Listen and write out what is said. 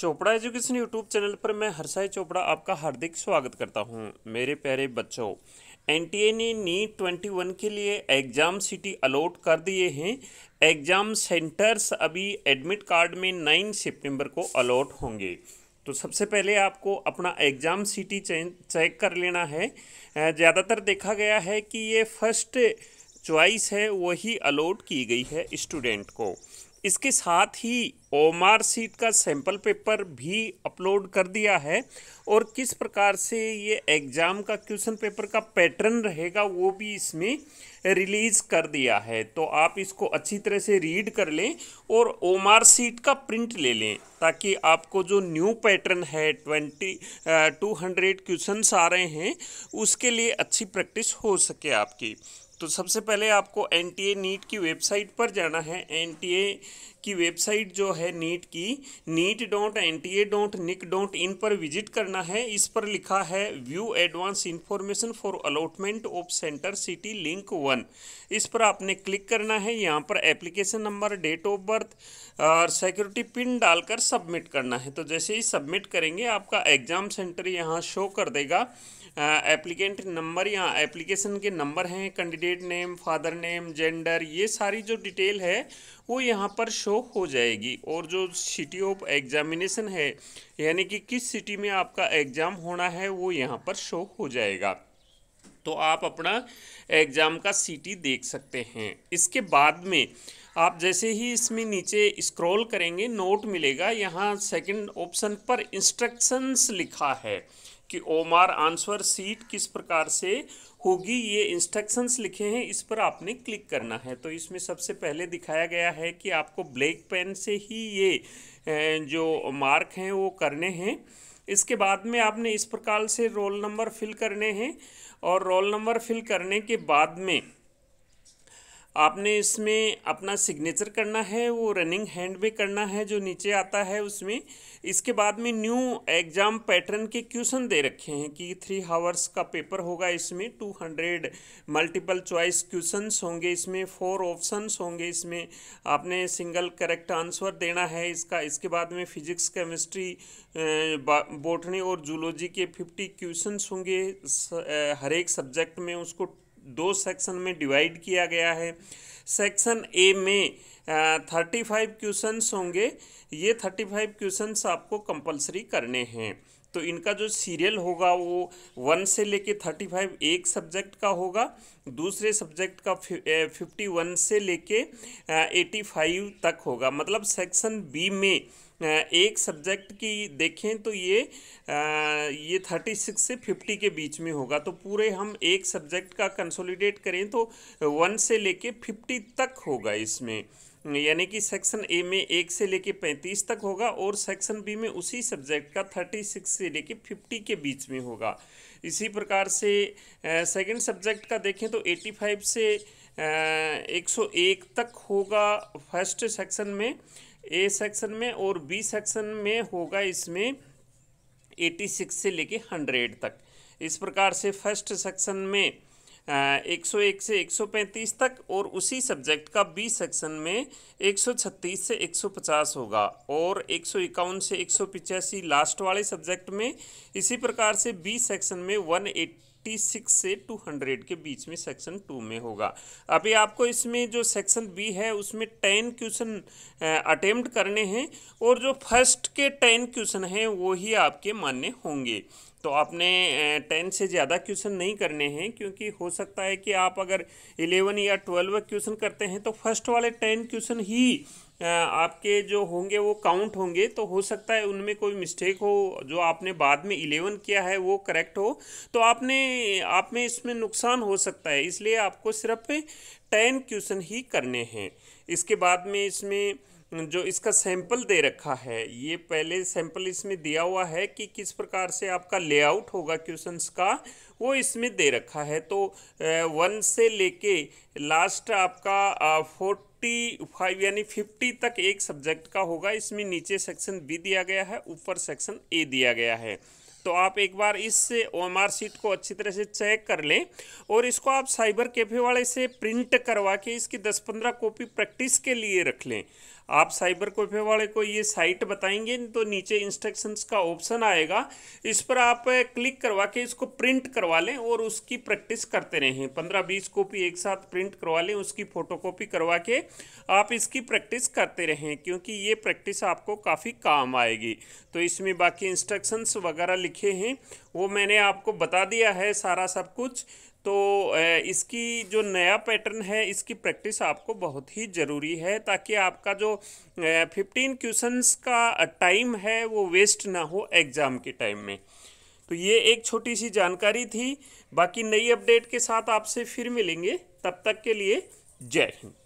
Chopra education YouTube channel पर मैं हर्षाई चोपड़ा आपका हार्दिक स्वागत करता हूं मेरे प्यारे बच्चों एनटीए ने नीट ट्वेंटी वन के लिए एग्ज़ाम सिटी अलॉट कर दिए हैं एग्ज़ाम सेंटर्स अभी एडमिट कार्ड में नाइन सितंबर को अलॉट होंगे तो सबसे पहले आपको अपना एग्ज़ाम सिटी चेक कर लेना है ज़्यादातर देखा गया है कि ये फर्स्ट चॉइस है वही अलॉट की गई है स्टूडेंट को इसके साथ ही ओमार सीट का सैम्पल पेपर भी अपलोड कर दिया है और किस प्रकार से ये एग्ज़ाम का क्वेश्चन पेपर का पैटर्न रहेगा वो भी इसमें रिलीज़ कर दिया है तो आप इसको अच्छी तरह से रीड कर लें और ओमार सीट का प्रिंट ले लें ताकि आपको जो न्यू पैटर्न है ट्वेंटी टू हंड्रेड क्वेश्चन आ रहे हैं उसके लिए अच्छी प्रैक्टिस हो सके आपकी तो सबसे पहले आपको एन टी ए नीट की वेबसाइट पर जाना है एन टी ए की वेबसाइट जो है नीट की NEET dot N T A dot nic dot in पर विजिट करना है इस पर लिखा है view advance information for allotment of centre city link one इस पर आपने क्लिक करना है यहाँ पर application number date of birth और सिक्योरिटी पिन डालकर सबमिट करना है तो जैसे ही सबमिट करेंगे आपका एग्ज़ाम सेंटर यहाँ शो कर देगा एप्लीकेंट नंबर यहाँ एप्लीकेशन के नंबर हैं candidate name father name gender ये सारी जो डिटेल है वो यहाँ पर शो शो हो जाएगी और जो सिटी ऑफ एग्जामिनेशन है यानी कि किस सिटी में आपका एग्ज़ाम होना है वो यहाँ पर शो हो जाएगा तो आप अपना एग्ज़ाम का सीटी देख सकते हैं इसके बाद में आप जैसे ही इसमें नीचे स्क्रॉल करेंगे नोट मिलेगा यहाँ सेकंड ऑप्शन पर इंस्ट्रक्शंस लिखा है कि ओमार आंसर सीट किस प्रकार से होगी ये इंस्ट्रक्शंस लिखे हैं इस पर आपने क्लिक करना है तो इसमें सबसे पहले दिखाया गया है कि आपको ब्लैक पेन से ही ये जो मार्क हैं वो करने हैं इसके बाद में आपने इस प्रकार से रोल नंबर फिल करने हैं और रोल नंबर फिल करने के बाद में आपने इसमें अपना सिग्नेचर करना है वो रनिंग हैंड में करना है जो नीचे आता है उसमें इसके बाद में न्यू एग्ज़ाम पैटर्न के क्वेश्चन दे रखे हैं कि थ्री हावर्स का पेपर होगा इसमें two hundred multiple choice questions होंगे इसमें फोर ऑप्शंस होंगे इसमें आपने सिंगल करेक्ट आंसर देना है इसका इसके बाद में फिजिक्स केमिस्ट्री बोटनी और जूलॉजी के फिफ्टी क्वेश्चन होंगे हर एक सब्जेक्ट में उसको दो सेक्शन में डिवाइड किया गया है सेक्शन ए में थर्टी फाइव क्वेश्चंस होंगे ये थर्टी फाइव क्वेश्चंस आपको कंपलसरी करने हैं तो इनका जो सीरियल होगा वो वन से लेके थर्टी फाइव एक सब्जेक्ट का होगा दूसरे सब्जेक्ट का फिफ्टी वन से लेके एटी फाइव तक होगा मतलब सेक्शन बी में एक सब्जेक्ट की देखें तो ये ये थर्टी सिक्स से फिफ्टी के बीच में होगा तो पूरे हम एक सब्जेक्ट का कंसोलिडेट करें तो वन से लेके फिफ्टी तक होगा इसमें यानी कि सेक्शन ए में एक से लेके पैंतीस तक होगा और सेक्शन बी में उसी सब्जेक्ट का थर्टी सिक्स से लेके फिफ्टी के बीच में होगा इसी प्रकार से सेकंड सब्जेक्ट का देखें तो एटी फाइव से एक सौ एक तक होगा फर्स्ट सेक्शन में ए सेक्शन में और बी सेक्शन में होगा इसमें 86 से लेके 100 तक इस प्रकार से फर्स्ट सेक्शन में एक सौ एक से एक सौ पैंतीस तक और उसी सब्जेक्ट का बी सेक्शन में एक सौ छत्तीस से एक सौ पचास होगा और एक सौ इक्यावन से एक सौ पिचासी लास्ट वाले सब्जेक्ट में इसी प्रकार से बी सेक्शन में वन एट सिक्स से टू हंड्रेड के बीच में सेक्शन टू में होगा अभी आपको इसमें जो सेक्शन बी है उसमें टेन क्वेश्चन अटेम्प्ट करने हैं और जो फर्स्ट के टेन क्वेश्चन हैं वो ही आपके मान्य होंगे तो आपने टेन से ज़्यादा क्वेश्चन नहीं करने हैं क्योंकि हो सकता है कि आप अगर इलेवन या ट्वेल्व क्वेश्चन करते हैं तो फर्स्ट वाले टेन क्वेश्चन ही आपके जो होंगे वो काउंट होंगे तो हो सकता है उनमें कोई मिस्टेक हो जो आपने बाद में इलेवन किया है वो करेक्ट हो तो आपने आप में इसमें नुकसान हो सकता है इसलिए आपको सिर्फ टेन क्वेश्चन ही करने हैं इसके बाद में इसमें जो इसका सैंपल दे रखा है ये पहले सैंपल इसमें दिया हुआ है कि किस प्रकार से आपका लेआउट होगा क्वेश्चंस का वो इसमें दे रखा है तो वन से लेके लास्ट आपका फोर्टी फाइव यानी फिफ्टी तक एक सब्जेक्ट का होगा इसमें नीचे सेक्शन बी दिया गया है ऊपर सेक्शन ए दिया गया है तो आप एक बार इस एम आर सीट को अच्छी तरह से चेक कर लें और इसको आप साइबर कैफे वाले से प्रिंट करवा के इसकी दस पंद्रह कॉपी प्रैक्टिस के लिए रख लें आप साइबर कोफे वाले को ये साइट बताएंगे तो नीचे इंस्ट्रक्शंस का ऑप्शन आएगा इस पर आप क्लिक करवा के इसको प्रिंट करवा लें और उसकी प्रैक्टिस करते रहें पंद्रह बीस कॉपी एक साथ प्रिंट करवा लें उसकी फ़ोटोकॉपी करवा के आप इसकी प्रैक्टिस करते रहें क्योंकि ये प्रैक्टिस आपको काफ़ी काम आएगी तो इसमें बाकी इंस्ट्रक्शंस वगैरह लिखे हैं वो मैंने आपको बता दिया है सारा सब कुछ तो इसकी जो नया पैटर्न है इसकी प्रैक्टिस आपको बहुत ही ज़रूरी है ताकि आपका जो फिफ्टीन क्वेश्चंस का टाइम है वो वेस्ट ना हो एग्ज़ाम के टाइम में तो ये एक छोटी सी जानकारी थी बाकी नई अपडेट के साथ आपसे फिर मिलेंगे तब तक के लिए जय हिंद